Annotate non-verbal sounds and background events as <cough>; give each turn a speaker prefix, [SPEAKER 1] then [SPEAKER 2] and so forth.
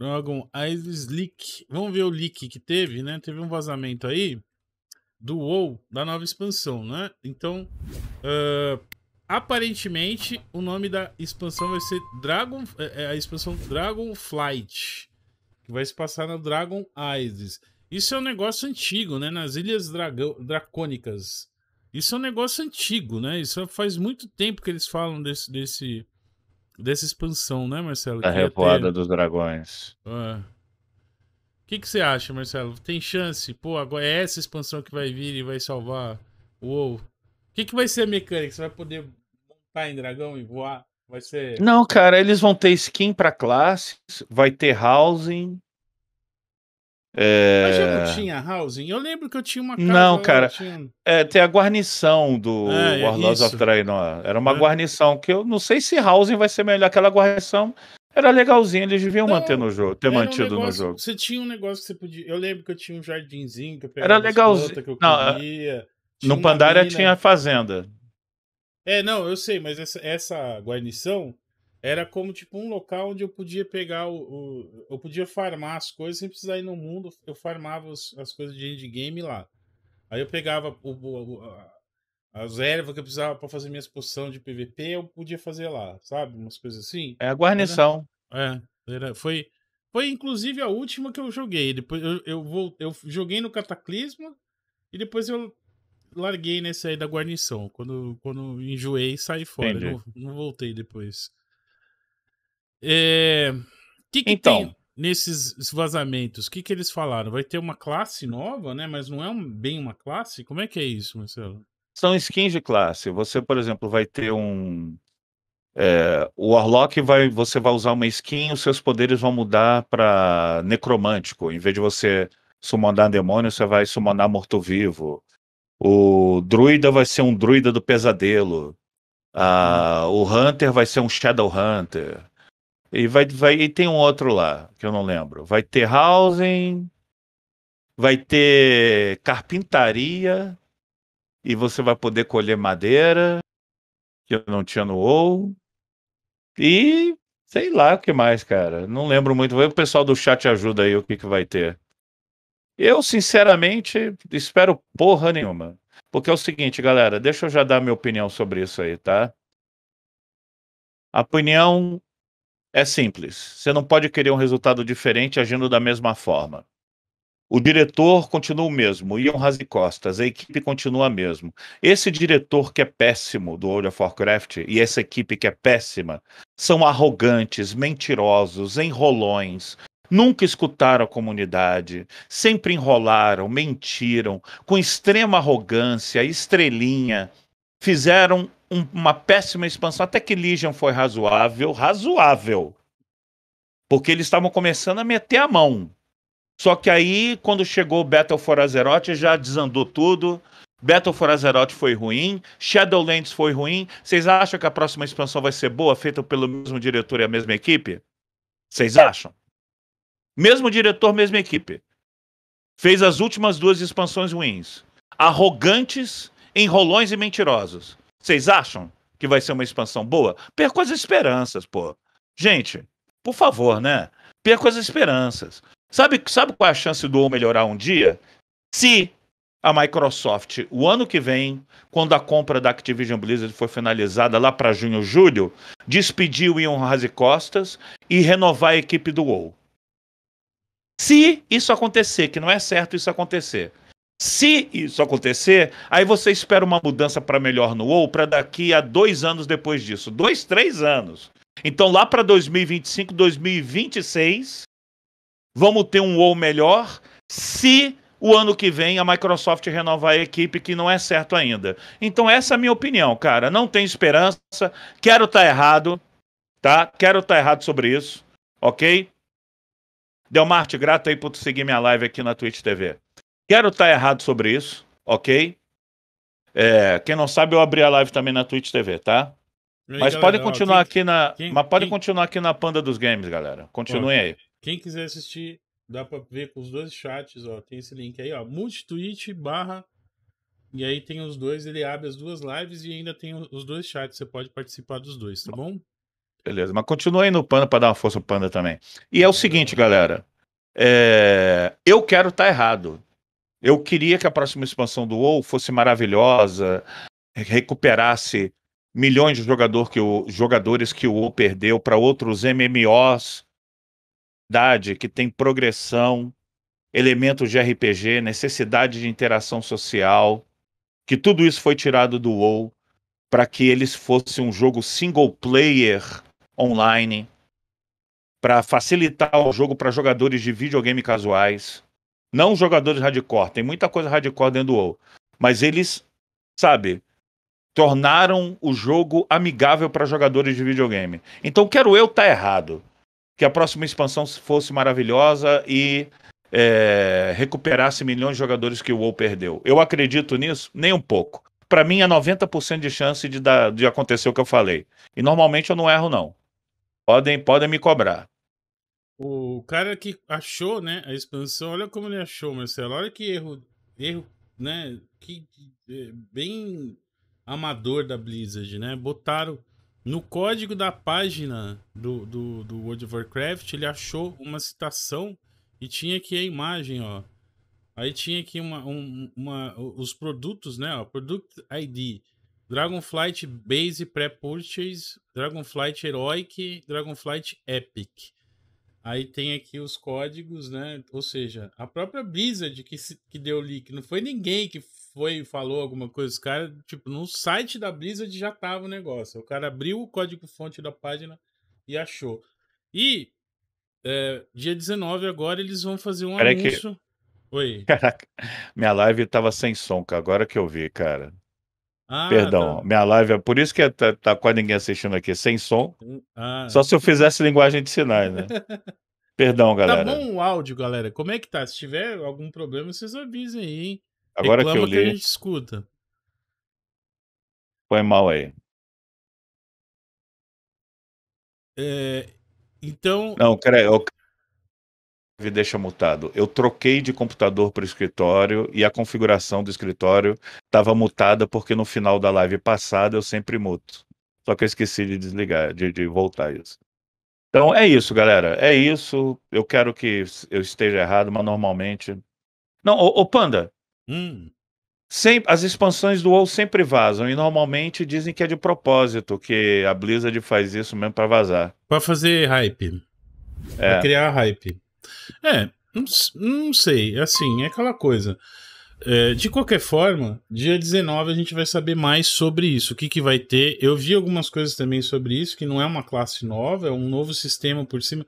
[SPEAKER 1] Dragon Isles Leak. Vamos ver o leak que teve, né? Teve um vazamento aí do WoW, da nova expansão, né? Então, uh, aparentemente, o nome da expansão vai ser Dragon... É, é a expansão Dragonflight, que vai se passar na Dragon Isles. Isso é um negócio antigo, né? Nas Ilhas Dragão, Dracônicas. Isso é um negócio antigo, né? Isso faz muito tempo que eles falam desse... desse dessa expansão, né, Marcelo? Da revoada ter... dos dragões. É. O ah. que, que você acha, Marcelo? Tem chance? Pô, agora é essa expansão que vai vir e vai salvar o WoW? O que, que vai ser a mecânica? Você vai poder montar em dragão e voar? Vai ser. Não, cara, eles vão ter skin para classes,
[SPEAKER 2] vai ter housing, é... Mas já não
[SPEAKER 1] tinha housing? Eu lembro que eu tinha uma casa. Não, cara. Tinha...
[SPEAKER 2] É, tem a guarnição do é, Warlords of Draenor. Era uma é. guarnição que eu não sei se housing vai ser melhor. Aquela guarnição era legalzinha, eles deviam manter no jogo, ter mantido um negócio, no jogo. Você
[SPEAKER 1] tinha um negócio que você podia. Eu lembro que eu tinha um jardinzinho que eu pegava. Era legalzinho. Que eu não, é, no Pandaria mina... tinha a
[SPEAKER 2] fazenda.
[SPEAKER 1] É, não, eu sei, mas essa, essa guarnição era como tipo um local onde eu podia pegar o, o eu podia farmar as coisas sem precisar ir no mundo. Eu farmava as, as coisas de endgame lá. Aí eu pegava o, o, as ervas que eu precisava para fazer minhas poções de PVP, eu podia fazer lá, sabe? Umas coisas assim. É a guarnição. Era, é, era, foi foi inclusive a última que eu joguei. Depois eu, eu vou eu joguei no Cataclisma e depois eu larguei nesse aí da guarnição. Quando, quando enjoei, saí fora. Não, não, voltei depois. É... Que que então, tem nesses vazamentos, o que, que eles falaram? Vai ter uma classe nova, né? Mas não é um, bem uma classe? Como é que é isso, Marcelo?
[SPEAKER 2] São skins de classe. Você, por exemplo, vai ter um. É, o Warlock vai, você vai usar uma skin, os seus poderes vão mudar para necromântico. Em vez de você summonar demônio, você vai summonar morto-vivo. O druida vai ser um druida do pesadelo. Ah, hum. o Hunter vai ser um Shadow Hunter. E, vai, vai, e tem um outro lá, que eu não lembro. Vai ter housing, vai ter carpintaria, e você vai poder colher madeira, que eu não tinha no OU. E sei lá o que mais, cara. Não lembro muito. O pessoal do chat ajuda aí o que, que vai ter. Eu, sinceramente, espero porra nenhuma. Porque é o seguinte, galera, deixa eu já dar minha opinião sobre isso aí, tá? A opinião é simples. Você não pode querer um resultado diferente agindo da mesma forma. O diretor continua o mesmo, Ian Razi Costas, a equipe continua a mesma. Esse diretor que é péssimo do World of Warcraft e essa equipe que é péssima são arrogantes, mentirosos, enrolões, nunca escutaram a comunidade, sempre enrolaram, mentiram, com extrema arrogância, estrelinha, fizeram um, uma péssima expansão, até que Legion foi razoável, razoável. Porque eles estavam começando a meter a mão. Só que aí, quando chegou Battle for Azeroth, já desandou tudo. Battle for Azeroth foi ruim, Shadowlands foi ruim. Vocês acham que a próxima expansão vai ser boa, feita pelo mesmo diretor e a mesma equipe? Vocês acham? Mesmo diretor, mesma equipe. Fez as últimas duas expansões ruins. Arrogantes enrolões e mentirosos. Vocês acham que vai ser uma expansão boa? Perco as esperanças, pô. Gente, por favor, né? Perco as esperanças. Sabe, sabe qual é a chance do WoW melhorar um dia? Se a Microsoft, o ano que vem, quando a compra da Activision Blizzard for finalizada lá para junho ou julho, despedir o Ion Razi Costas e renovar a equipe do WoW. Se isso acontecer, que não é certo isso acontecer, se isso acontecer, aí você espera uma mudança para melhor no WoW para daqui a dois anos depois disso. Dois, três anos. Então lá para 2025, 2026, vamos ter um WoW melhor se o ano que vem a Microsoft renovar a equipe, que não é certo ainda. Então essa é a minha opinião, cara. Não tenho esperança. Quero estar tá errado, tá? Quero estar tá errado sobre isso, ok? Delmarte, grato aí por seguir minha live aqui na Twitch TV. Quero estar tá errado sobre isso, ok? É, quem não sabe, eu abri a live também na Twitch TV, tá? Aí, mas podem continuar aqui na. mas podem continuar aqui na Panda dos Games, galera. Continuem aí.
[SPEAKER 1] Quem quiser assistir, dá pra ver com os dois chats, ó. Tem esse link aí, ó. Multitweet barra. E aí tem os dois, ele abre as duas lives e ainda tem os dois chats. Você pode participar dos dois, tá bom?
[SPEAKER 2] Beleza, mas continua aí no Panda para dar uma força pro Panda também. E é o seguinte, galera. É... Eu quero estar tá errado. Eu queria que a próxima expansão do WoW fosse maravilhosa, recuperasse milhões de jogador que o, jogadores que o WoW perdeu para outros MMOs, idade, que tem progressão, elementos de RPG, necessidade de interação social, que tudo isso foi tirado do WoW para que eles fosse um jogo single player online para facilitar o jogo para jogadores de videogame casuais. Não jogadores hardcore, tem muita coisa hardcore dentro do WoW. Mas eles, sabe, tornaram o jogo amigável para jogadores de videogame. Então, quero eu estar tá errado. Que a próxima expansão fosse maravilhosa e é, recuperasse milhões de jogadores que o WoW perdeu. Eu acredito nisso? Nem um pouco. Para mim, é 90% de chance de, dar, de acontecer o que eu falei. E normalmente eu não erro, não. Podem, podem me cobrar.
[SPEAKER 1] O cara que achou, né, a expansão, olha como ele achou, Marcelo. Olha que erro, erro, né, que é, bem amador da Blizzard, né? Botaram no código da página do, do, do World of Warcraft, ele achou uma citação e tinha aqui a imagem, ó. Aí tinha aqui uma, um, uma, os produtos, né? Ó, Product ID, Dragonflight Base Pre-Purchase, Dragonflight Heroic, Dragonflight Epic. Aí tem aqui os códigos, né? Ou seja, a própria Blizzard que, se, que deu leak. Não foi ninguém que foi falou alguma coisa. Os caras, tipo, no site da Blizzard já tava o negócio. O cara abriu o código-fonte da página e achou. E é, dia 19 agora eles vão fazer um Pera anúncio. Que... Oi.
[SPEAKER 2] <laughs> Caraca, minha live tava sem som, agora que eu vi, cara.
[SPEAKER 1] Ah, Perdão,
[SPEAKER 2] tá. minha live é por isso que é, tá, tá quase ninguém assistindo aqui, sem som. Hum, ah, Só se eu fizesse linguagem de sinais, né? <laughs> Perdão, tá galera. Tá
[SPEAKER 1] bom o áudio, galera. Como é que tá? Se tiver algum problema, vocês avisem aí, hein? Agora Reclama que eu li. Que a gente escuta.
[SPEAKER 2] Põe mal aí.
[SPEAKER 1] É, então. Não,
[SPEAKER 2] cara, eu, me deixa mutado. Eu troquei de computador para o escritório e a configuração do escritório estava mutada porque no final da live passada eu sempre muto. Só que eu esqueci de desligar, de, de voltar isso. Então é isso, galera. É isso. Eu quero que eu esteja errado, mas normalmente. Não, ô, Panda. Hum. Sempre, as expansões do WoW sempre vazam e normalmente dizem que é de propósito, que a Blizzard faz isso mesmo para vazar.
[SPEAKER 1] Para fazer hype. É. Pra criar hype. É, não, não sei. Assim, é aquela coisa. É, de qualquer forma, dia 19 a gente vai saber mais sobre isso. O que, que vai ter? Eu vi algumas coisas também sobre isso, que não é uma classe nova, é um novo sistema por cima.